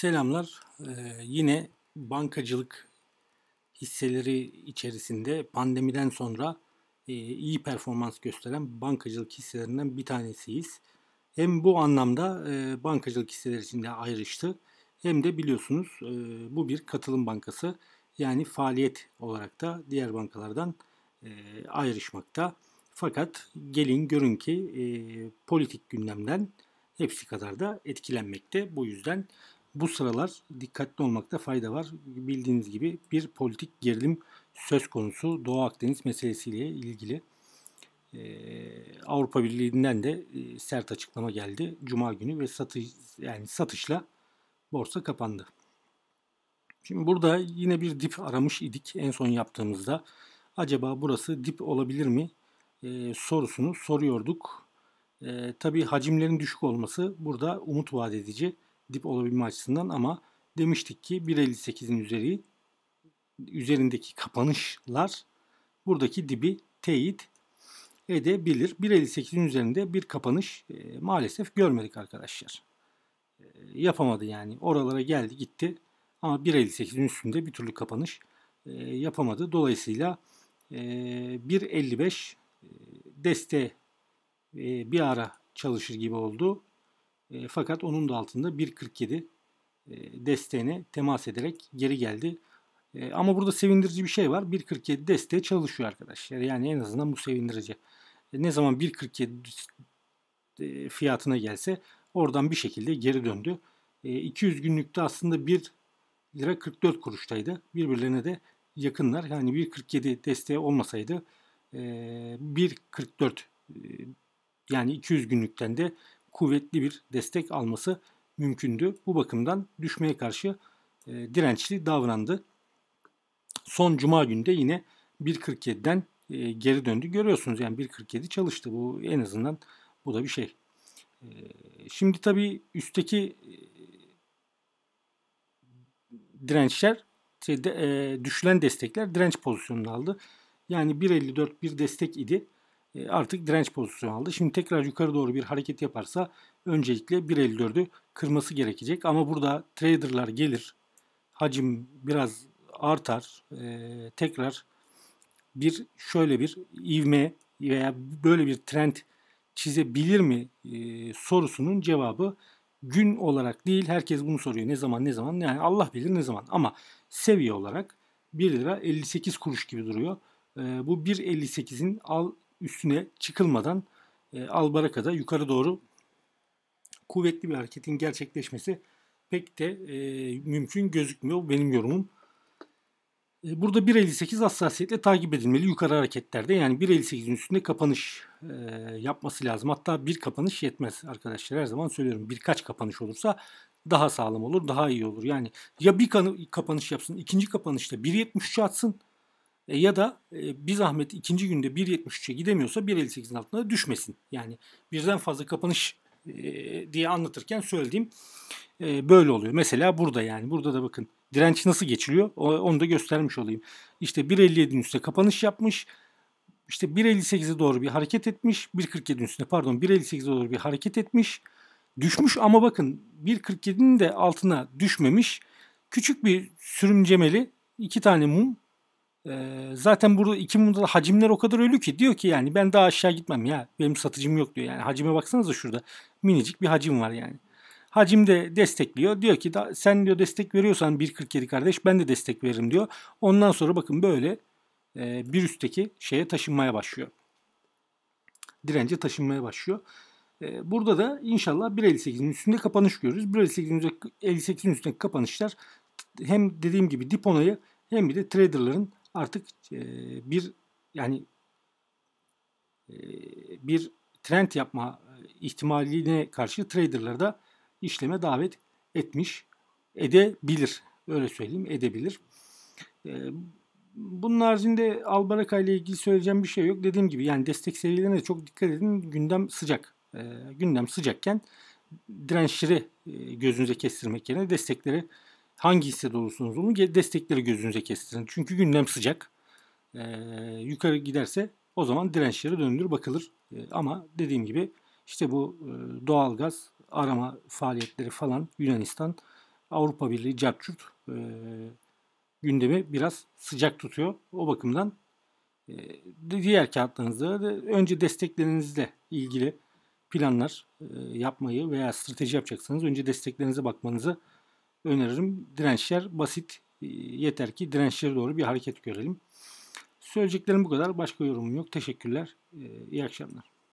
Selamlar. Ee, yine bankacılık hisseleri içerisinde pandemiden sonra e, iyi performans gösteren bankacılık hisselerinden bir tanesiyiz. Hem bu anlamda e, bankacılık hisseleri içinde ayrıştı hem de biliyorsunuz e, bu bir katılım bankası. Yani faaliyet olarak da diğer bankalardan e, ayrışmakta. Fakat gelin görün ki e, politik gündemden hepsi kadar da etkilenmekte. Bu yüzden bu sıralar dikkatli olmakta fayda var. Bildiğiniz gibi bir politik gerilim söz konusu Doğu Akdeniz meselesiyle ilgili. Ee, Avrupa Birliği'nden de e, sert açıklama geldi Cuma günü ve satış yani satışla borsa kapandı. Şimdi burada yine bir dip aramış idik en son yaptığımızda. Acaba burası dip olabilir mi ee, sorusunu soruyorduk. Ee, tabii hacimlerin düşük olması burada umut vaat edici dip olabilme açısından ama demiştik ki 1.58'in üzeri üzerindeki kapanışlar buradaki dibi teyit edebilir. 1.58'in üzerinde bir kapanış e, maalesef görmedik arkadaşlar. E, yapamadı yani. Oralara geldi gitti ama 1.58'in üstünde bir türlü kapanış e, yapamadı. Dolayısıyla e, 1.55 e, deste e, bir ara çalışır gibi oldu. E, fakat onun da altında 1.47 e, desteğine temas ederek geri geldi. E, ama burada sevindirici bir şey var. 1.47 desteği çalışıyor arkadaşlar. Yani en azından bu sevindirici. E, ne zaman 1.47 e, fiyatına gelse oradan bir şekilde geri döndü. E, 200 günlükte aslında 1 lira 44 kuruştaydı. Birbirlerine de yakınlar. Yani 1.47 desteği olmasaydı 1.44 yani 200 günlükten de kuvvetli bir destek alması mümkündü. Bu bakımdan düşmeye karşı e, dirençli davrandı. Son cuma günde yine 1.47'den e, geri döndü. Görüyorsunuz yani 1.47 çalıştı. Bu en azından bu da bir şey. E, şimdi tabii üstteki e, dirençler şeyde, e, düşülen destekler direnç pozisyonunu aldı. Yani 1.54 bir destek idi. E, artık direnç pozisyonu aldı. Şimdi tekrar yukarı doğru bir hareket yaparsa öncelikle 1.54'ü kırması gerekecek. Ama burada traderlar gelir. Hacim biraz artar. Ee, tekrar bir şöyle bir ivme veya böyle bir trend çizebilir mi ee, sorusunun cevabı gün olarak değil. Herkes bunu soruyor. Ne zaman ne zaman yani Allah bilir ne zaman ama seviye olarak 1 lira 58 kuruş gibi duruyor. Ee, bu 1.58'in al üstüne çıkılmadan e, albarakada yukarı doğru kuvvetli bir hareketin gerçekleşmesi pek de e, mümkün gözükmüyor benim yorumum. E, burada 1.58 hassasiyetle takip edilmeli yukarı hareketlerde. Yani 1.58'in üstünde kapanış e, yapması lazım. Hatta bir kapanış yetmez arkadaşlar her zaman söylüyorum. Birkaç kapanış olursa daha sağlam olur, daha iyi olur. Yani ya bir kapanış yapsın, ikinci kapanışta 1.73 atsın e, ya da e, bir zahmet ikinci günde 1.73'e gidemiyorsa 1.58'in altına düşmesin. Yani birden fazla kapanış e, diye anlatırken söylediğim e, böyle oluyor. Mesela burada yani burada da bakın direnç nasıl geçiliyor onu da göstermiş olayım. İşte 1.57'nin üstüne kapanış yapmış. İşte 1.58'e doğru bir hareket etmiş. 1.47'nin üstüne pardon 1.58'e doğru bir hareket etmiş. Düşmüş ama bakın 1.47'nin de altına düşmemiş. Küçük bir sürümcemeli iki tane mum zaten burada iki mumda da hacimler o kadar ölü ki diyor ki yani ben daha aşağı gitmem ya. Benim satıcım yok diyor. Yani hacime baksanıza şurada. Minicik bir hacim var yani. Hacim de destekliyor. Diyor ki da, sen diyor destek veriyorsan 1.47 kardeş ben de destek veririm diyor. Ondan sonra bakın böyle e, bir üstteki şeye taşınmaya başlıyor. Dirence taşınmaya başlıyor. E, burada da inşallah 1.58'in üstünde kapanış görürüz. 1.58'in üstündeki kapanışlar hem dediğim gibi dip onayı hem bir de traderların artık e, bir yani e, bir trend yapma ihtimaline karşı traderları da işleme davet etmiş edebilir. Öyle söyleyeyim edebilir. E, bunun haricinde Albaraka ile ilgili söyleyeceğim bir şey yok. Dediğim gibi yani destek seviyelerine çok dikkat edin. Gündem sıcak. E, gündem sıcakken dirençleri gözünüze kestirmek yerine destekleri hangi hissede olursunuz olun destekleri gözünüze kestirin. Çünkü gündem sıcak. E, yukarı giderse o zaman dirençlere dönülür bakılır. E, ama dediğim gibi işte bu e, doğalgaz arama faaliyetleri falan Yunanistan, Avrupa Birliği, Capçurt e, gündemi biraz sıcak tutuyor. O bakımdan e, diğer kağıtlarınızda da önce desteklerinizle ilgili planlar e, yapmayı veya strateji yapacaksanız önce desteklerinize bakmanızı öneririm. Dirençler basit. Ee, yeter ki dirençlere doğru bir hareket görelim. Söyleyeceklerim bu kadar. Başka yorumum yok. Teşekkürler. Ee, iyi akşamlar.